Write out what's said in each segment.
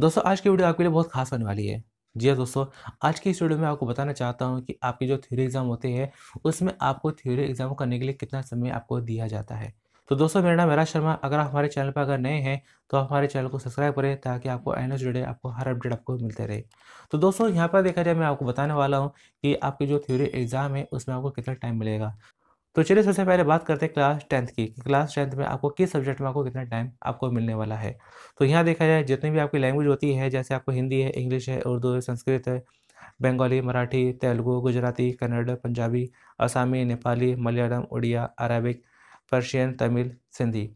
दोस्तों आज की वीडियो आपके लिए बहुत खास होने वाली है जी हाँ दोस्तों आज की इस वीडियो में आपको बताना चाहता हूँ कि आपके जो थ्योरी एग्ज़ाम होते हैं उसमें आपको थ्योरी एग्ज़ाम करने के लिए कितना समय आपको दिया जाता है तो दोस्तों मेरा नाम राज शर्मा अगर आप हमारे चैनल पर अगर नए हैं तो आप हमारे चैनल को सब्सक्राइब करें ताकि आपको एन एस डे आपको हर अपडेट आपको मिलते रहे तो दोस्तों यहाँ पर देखा जाए मैं आपको बताने वाला हूँ कि आपके जो थ्योरी एग्ज़ाम है उसमें आपको कितना टाइम मिलेगा तो चलिए सबसे पहले बात करते हैं क्लास टेंथ की क्लास टेंथ में आपको किस सब्जेक्ट में आपको कितना टाइम आपको मिलने वाला है तो यहाँ देखा जाए जितनी भी आपकी लैंग्वेज होती है जैसे आपको हिंदी है इंग्लिश है उर्दू है संस्कृत है बंगाली मराठी तेलुगु गुजराती कन्नड़ पंजाबी असामी नेपाली मलयालम उड़िया अरबिक पर्शियन तमिल सिंधी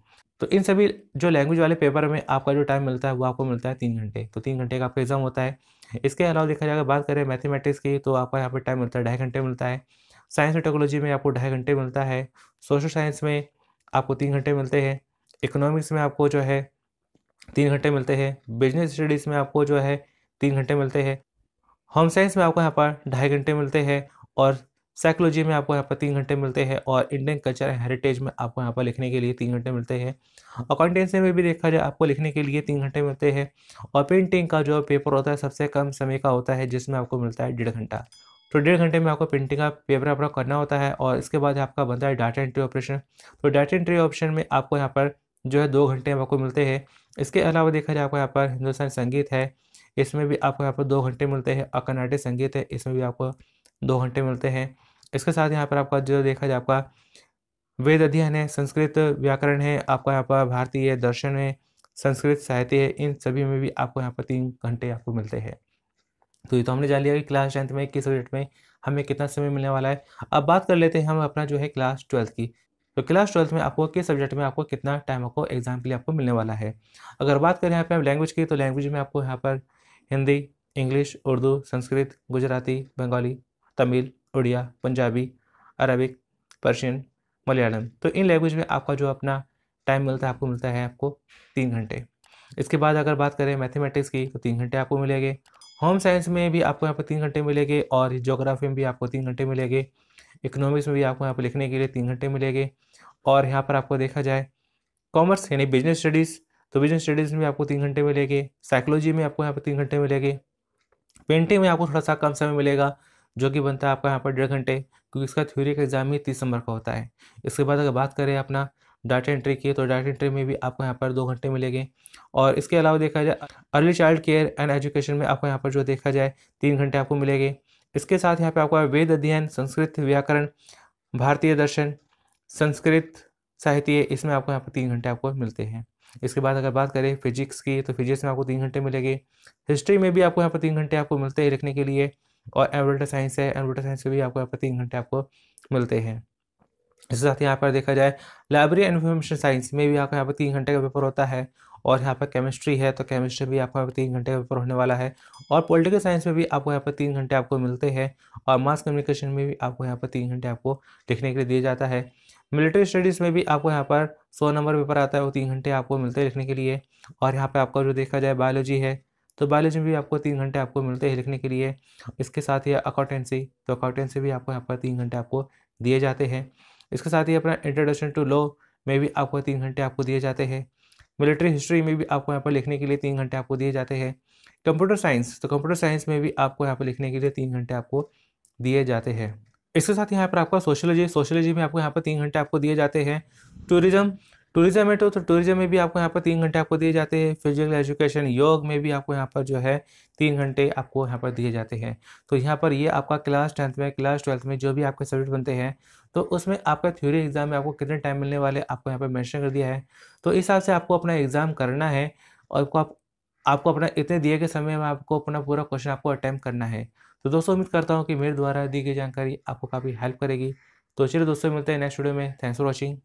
तो इन सभी जो लैंग्वेज वाले पेपर में आपका जो टाइम मिलता है वो आपको मिलता है तीन घंटे तो तीन घंटे का आपका एग्ज़ाम होता है इसके अलावा देखा जाएगा बात करें मैथमेटिक्स की तो आपका यहाँ पर टाइम मिलता है ढाई घंटे मिलता है साइंस और टेक्नोलॉजी में आपको ढाई घंटे मिलता है सोशल साइंस में आपको तीन घंटे मिलते हैं इकोनॉमिक्स में आपको जो है तीन घंटे मिलते हैं बिजनेस स्टडीज़ में आपको जो है तीन घंटे मिलते हैं होम साइंस में आपको यहाँ पर ढाई घंटे मिलते हैं और साइकोलॉजी में आपको यहाँ पर तीन घंटे मिलते हैं और इंडियन कल्चर एंड हेरिटेज में आपको यहाँ पर लिखने के लिए तीन घंटे मिलते हैं अकाउंटेंसी में भी देखा जाए आपको लिखने के लिए तीन घंटे मिलते हैं और पेंटिंग का जो पेपर होता है सबसे कम समय का होता है जिसमें आपको मिलता है डेढ़ घंटा तो डेढ़ घंटे में आपको प्रिंटिंग का पेपर अपना करना होता है और इसके बाद आपका बनता है डाटा एंट्री ऑपरेशन तो डाटा एंट्री ऑप्शन में आपको यहाँ पर जो है दो घंटे आपको मिलते हैं इसके अलावा देखा जाए आपको यहाँ पर हिंदुस्तानी संगीत है इसमें भी आपको यहाँ पर दो घंटे मिलते हैं और कर्नाटक संगीत है इसमें भी आपको दो घंटे मिलते हैं इसके साथ यहाँ पर आपका जो देखा जाए आपका वेद अध्ययन है संस्कृत व्याकरण है आपका यहाँ पर भारतीय दर्शन है संस्कृत साहित्य है इन सभी में भी आपको यहाँ पर तीन घंटे आपको मिलते हैं तो ये तो हमने जान लिया कि क्लास टेंथ में किस सब्जेक्ट में हमें कितना समय मिलने वाला है अब बात कर लेते हैं हम अपना जो है क्लास ट्वेल्थ की तो क्लास ट्वेल्थ में आपको किस सब्जेक्ट में आपको कितना टाइम आपको एग्ज़ाम के लिए आपको मिलने वाला है अगर बात करें यहाँ पर हम लैंग्वेज की तो लैंग्वेज में आपको यहाँ पर Hindi English Urdu Sanskrit Gujarati Bengali Tamil Oriya Punjabi Arabic Persian Malayalam तो इन लैंग्वेज में आपका जो अपना टाइम मिलता है आपको मिलता है आपको तीन घंटे इसके बाद अगर बात करें मैथमेटिक्स की तो तीन घंटे आपको मिलेंगे होम साइंस में भी आपको यहाँ पर तीन घंटे मिलेंगे और जोग्राफी में भी आपको तीन घंटे मिलेंगे इकोनॉमिक्स में भी आपको यहाँ पर लिखने के लिए तीन घंटे मिलेंगे और यहाँ पर आपको देखा जाए कॉमर्स यानी बिजनेस स्टडीज़ तो बिजनेस स्टडीज़ में आपको तीन घंटे मिलेंगे साइकोलॉजी में आपको यहाँ पर तीन घंटे मिलेंगे पेंटिंग में आपको थोड़ा सा कम समय मिलेगा जो कि बनता है आपका यहाँ पर डेढ़ घंटे क्योंकि इसका थ्योरी का एग्जाम ही तीस नंबर का होता है इसके बाद अगर बात करें अपना डाटा एंट्री की है तो डाटा एंट्री में भी आपको यहाँ पर दो घंटे मिलेंगे और इसके अलावा देखा जाए early child care and education में आपको यहाँ पर जो देखा जाए तीन घंटे आपको मिलेंगे इसके साथ यहाँ पर आपका वेद अध्ययन संस्कृत व्याकरण भारतीय दर्शन संस्कृत साहित्य इसमें आपको यहाँ पर तीन घंटे आपको मिलते हैं इसके बाद अगर बात करें फिजिक्स की तो फिजिक्स में आपको तीन घंटे मिलेंगे हिस्ट्री में भी आपको यहाँ पर तीन घंटे आपको मिलते हैं लिखने के लिए और एम्ब्रोटर साइंस है एनवल्टर साइंस में भी आपको यहाँ पर तीन घंटे आपको मिलते हैं इसके साथ यहाँ पर देखा जाए लाइब्रेरी इन्फॉर्मेशन साइंस में तो भी आपको यहाँ पर तीन घंटे का पेपर होता है और यहाँ पर केमिस्ट्री है तो केमिस्ट्री भी आपको यहाँ पर तीन घंटे का पेपर होने वाला है और पॉलिटिकल साइंस में भी आपको यहाँ पर तीन घंटे आपको मिलते हैं और मास कम्युनिकेशन में भी आपको यहाँ पर तीन घंटे आपको लिखने के लिए दिया जाता है मिलिट्री स्टडीज़ में भी आपको यहाँ पर सौ नंबर पेपर आता है वो तीन घंटे आपको मिलते हैं लिखने के लिए और यहाँ पर आपका जो देखा जाए बायोलॉजी है तो बायोलॉजी में भी आपको तीन घंटे आपको मिलते हैं लिखने के लिए इसके साथ ही अकाउंटेंसी तो अकाउंटेंसी भी आपको यहाँ पर तीन घंटे आपको दिए जाते हैं इसके साथ ही अपना इंट्रोडक्शन टू लॉ में भी आपको तीन घंटे आपको दिए जाते हैं मिलिट्री हिस्ट्री में भी आपको यहाँ पर लिखने के लिए तीन घंटे आपको दिए जाते हैं कंप्यूटर साइंस तो कंप्यूटर साइंस में भी आपको यहाँ पर लिखने के लिए तीन घंटे आपको दिए जाते हैं इसके साथ यहाँ पर आपका सोशलॉजी सोशलॉजी में आपको यहाँ पर तीन घंटे आपको दिए जाते हैं टूरिज्म टूरिज्म है तो, तो टूरिज्म में भी आपको यहाँ पर तीन घंटे आपको दिए जाते हैं फिजिकल एजुकेशन योग में भी आपको यहाँ पर जो है तीन घंटे आपको यहाँ पर दिए जाते हैं तो यहाँ पर ये आपका क्लास टेंथ में क्लास ट्वेल्थ में जो भी आपके सब्जेक्ट बनते हैं तो उसमें आपका थ्योरी एग्ज़ाम में आपको कितने टाइम मिलने वाले आपको यहाँ पर मैंशन कर दिया है तो इस हिसाब से आपको अपना एग्ज़ाम करना है और आप आपको अपना इतने दिए के समय में आपको अपना पूरा क्वेश्चन आपको अटैम्प्ट करना है तो दोस्तों उम्मीद करता हूँ कि मेरे द्वारा दी गई जानकारी आपको काफ़ी हेल्प करेगी तो चलिए दोस्तों मिलते हैं नेक्स्ट वीडियो में थैंक्स फॉर वॉचिंग